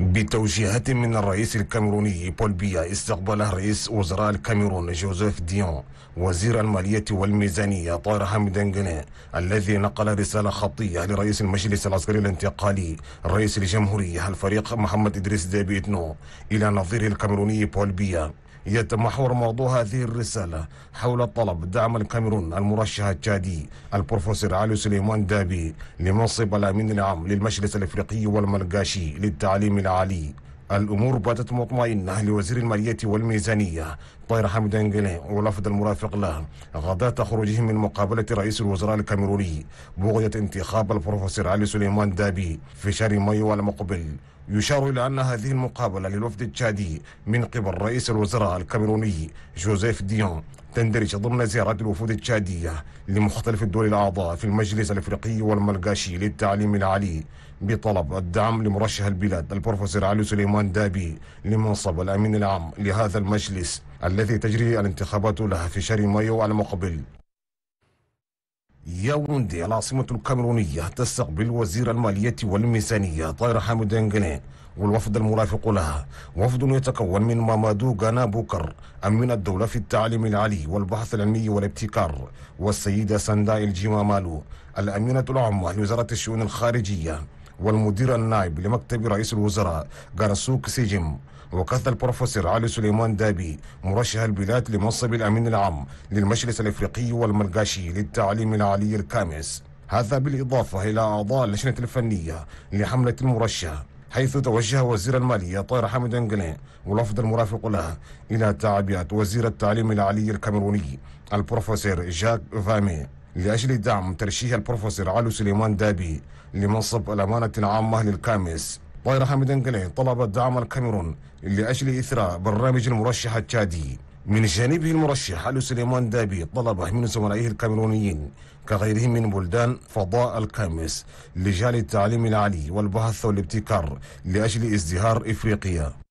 بتوجيهات من الرئيس الكاميروني بول بيا استقبله رئيس وزراء الكاميرون جوزيف ديون وزير المالية والميزانية طاهر حمدان الذي نقل رسالة خطية لرئيس المجلس العسكري الانتقالي رئيس الجمهورية الفريق محمد إدريس دابيتنو إلى نظير الكاميروني بول بيا يتمحور موضوع هذه الرسالة حول طلب دعم الكاميرون المرشح التشادي البروفيسور علي سليمان دابي لمنصب الأمين العام للمجلس الإفريقي والملقاشي للتعليم العالي الأمور باتت مطمئنة لوزير المالية والميزانية طير حمد انجلي ولفظ المرافق له غدا خروجه من مقابلة رئيس الوزراء الكاميروني بغية انتخاب البروفيسور علي سليمان دابي في شهر مايو المقبل يشار إلى أن هذه المقابلة للوفد التشادي من قبل رئيس الوزراء الكاميروني جوزيف ديون تندرج ضمن زيارة الوفود التشادية لمختلف الدول الأعضاء في المجلس الأفريقي والملقاشي للتعليم العالي بطلب الدعم لمرشح البلاد البروفيسور علي سليمان دابي لمنصب الأمين العام لهذا المجلس الذي تجري الانتخابات له في شهر مايو المقبل ياوندي العاصمة الكاميرونية تستقبل وزير المالية والميزانية طاهر حامد انجلين والوفد المرافق لها وفد يتكون من مامادو غانا بوكر أمين الدولة في التعليم العالي والبحث العلمي والابتكار والسيدة سنداء الجيمامالو الأمينة العامة لوزارة الشؤون الخارجية والمدير النائب لمكتب رئيس الوزراء غارسوك سيجم وكث البروفيسور علي سليمان دابي مرشح البلاد لمنصب الامين العام للمجلس الافريقي والملقاشي للتعليم العالي الكامس هذا بالاضافه الى اعضاء اللجنه الفنيه لحمله المرشح حيث توجه وزير المالية طاهر حامد انجلين ولفظ المرافق له إلى تعبئة وزير التعليم العالي الكاميروني البروفيسور جاك فامي لأجل دعم ترشيح البروفيسور علو سليمان دابي لمنصب الأمانة العامة للخامس طاير حامد انقلي طلب دعم الكاميرون لأجل إثراء برنامج المرشح التشادي من جانبه المرشح علو سليمان دابي طلب من زملائه الكاميرونيين كغيرهم من بلدان فضاء الخامس لجال التعليم العالي والبحث والابتكار لأجل ازدهار إفريقيا